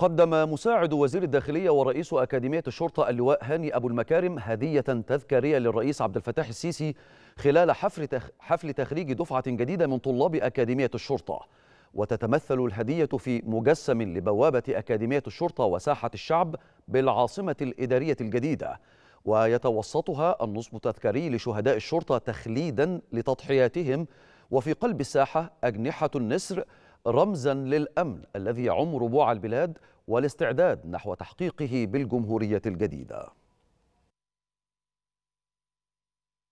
قدم مساعد وزير الداخلية ورئيس أكاديمية الشرطة اللواء هاني أبو المكارم هدية تذكارية للرئيس عبد الفتاح السيسي خلال حفل, حفل تخريج دفعة جديدة من طلاب أكاديمية الشرطة وتتمثل الهدية في مجسم لبوابة أكاديمية الشرطة وساحة الشعب بالعاصمة الإدارية الجديدة ويتوسطها النصب التذكاري لشهداء الشرطة تخليدا لتضحياتهم وفي قلب الساحة أجنحة النسر رمزا للأمن الذي يعم ربوع البلاد والاستعداد نحو تحقيقه بالجمهورية الجديدة